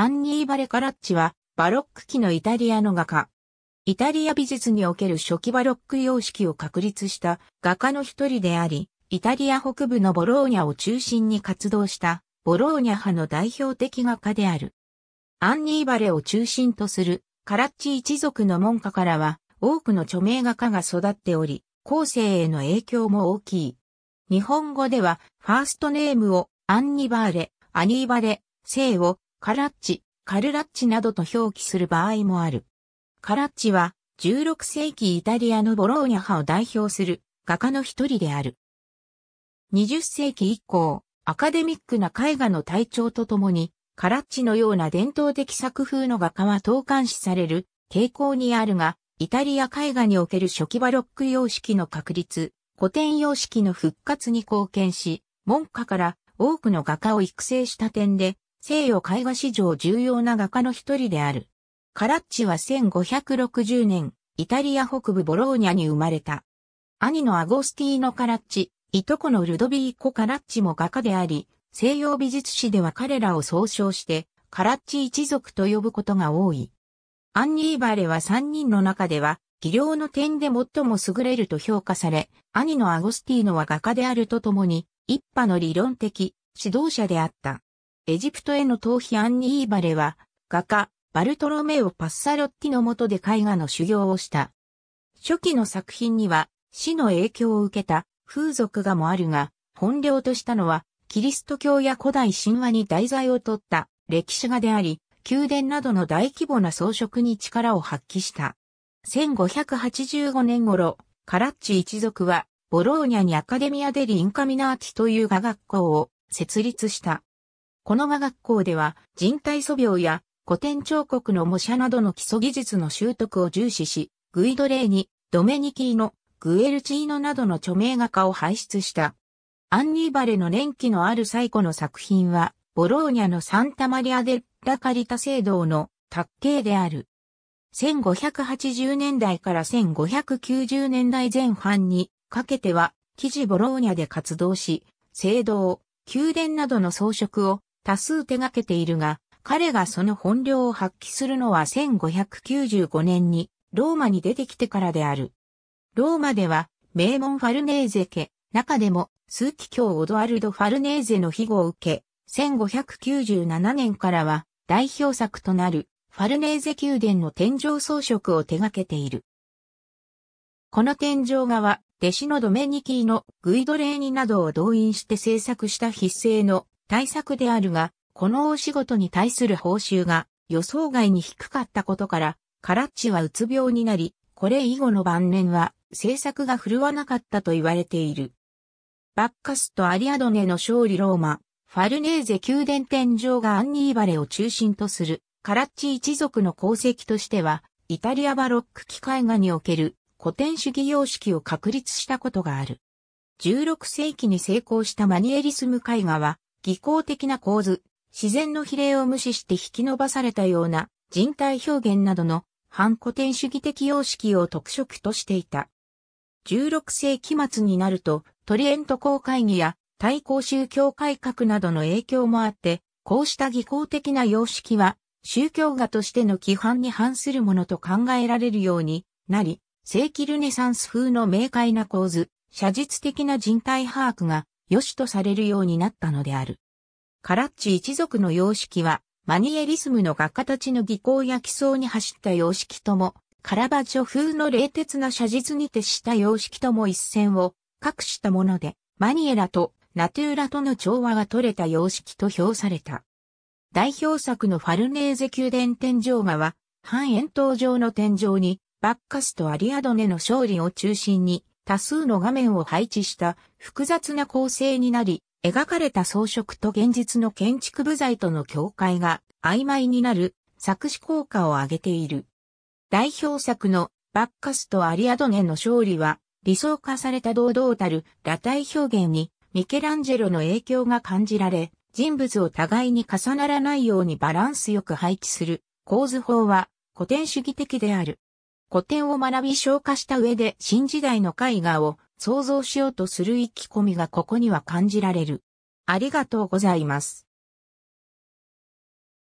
アンニーバレ・カラッチは、バロック期のイタリアの画家。イタリア美術における初期バロック様式を確立した画家の一人であり、イタリア北部のボローニャを中心に活動したボローニャ派の代表的画家である。アンニーバレを中心とするカラッチ一族の門下からは多くの著名画家が育っており、後世への影響も大きい。日本語ではファーストネームをアンニバーレ、アニーバレ、姓をカラッチ、カルラッチなどと表記する場合もある。カラッチは16世紀イタリアのボローニャ派を代表する画家の一人である。20世紀以降、アカデミックな絵画の体調とともに、カラッチのような伝統的作風の画家は投函視される傾向にあるが、イタリア絵画における初期バロック様式の確立、古典様式の復活に貢献し、門下から多くの画家を育成した点で、西洋絵画史上重要な画家の一人である。カラッチは1560年、イタリア北部ボローニャに生まれた。兄のアゴスティーノ・カラッチ、いとこのルドビーコ・カラッチも画家であり、西洋美術史では彼らを総称して、カラッチ一族と呼ぶことが多い。アンニーバレは3人の中では、技量の点で最も優れると評価され、兄のアゴスティーノは画家であるとともに、一派の理論的、指導者であった。エジプトへの逃避アンニーバレは、画家、バルトロメオ・パッサロッティの下で絵画の修行をした。初期の作品には、死の影響を受けた風俗画もあるが、本領としたのは、キリスト教や古代神話に題材を取った歴史画であり、宮殿などの大規模な装飾に力を発揮した。1585年頃、カラッチ一族は、ボローニャにアカデミアデリ・インカミナーティという画学校を設立した。この画学校では人体素描や古典彫刻の模写などの基礎技術の習得を重視し、グイドレーニ、ドメニキーノ、グエルチーノなどの著名画家を輩出した。アンニーバレの年季のある最古の作品は、ボローニャのサンタマリア・デ・ラ・カリタ聖堂の卓形である。1580年代から1590年代前半にかけては、記事ボローニャで活動し、聖堂、宮殿などの装飾を多数手掛けているが、彼がその本領を発揮するのは1595年にローマに出てきてからである。ローマでは名門ファルネーゼ家、中でも数奇教オドアルド・ファルネーゼの庇護を受け、1597年からは代表作となるファルネーゼ宮殿の天井装飾を手掛けている。この天井画は弟子のドメニキーのグイドレーニなどを動員して制作した筆製の対策であるが、このお仕事に対する報酬が予想外に低かったことから、カラッチはうつ病になり、これ以後の晩年は制作が振るわなかったと言われている。バッカスとアリアドネの勝利ローマ、ファルネーゼ宮殿天井がアンニーバレを中心とする、カラッチ一族の功績としては、イタリアバロック機械画における古典主義様式を確立したことがある。16世紀に成功したマニエリスム絵画は、技巧的な構図、自然の比例を無視して引き伸ばされたような人体表現などの反古典主義的様式を特色としていた。16世紀末になると、トリエント公会議や対抗宗教改革などの影響もあって、こうした技巧的な様式は、宗教画としての規範に反するものと考えられるようになり、正規ルネサンス風の明快な構図、写実的な人体把握が良しとされるようになったのである。カラッチ一族の様式は、マニエリスムの画家たちの技巧や奇想に走った様式とも、カラバジョ風の冷徹な写実に徹した様式とも一線を隠したもので、マニエラとナトゥーラとの調和が取れた様式と評された。代表作のファルネーゼ宮殿天井画は、半円筒状の天井に、バッカスとアリアドネの勝利を中心に、多数の画面を配置した複雑な構成になり、描かれた装飾と現実の建築部材との境界が曖昧になる作詞効果を上げている。代表作のバッカスとアリアドネの勝利は理想化された堂々たる裸体表現にミケランジェロの影響が感じられ、人物を互いに重ならないようにバランスよく配置する構図法は古典主義的である。古典を学び消化した上で新時代の絵画を想像しようとする意気込みがここには感じられる。ありがとうございます。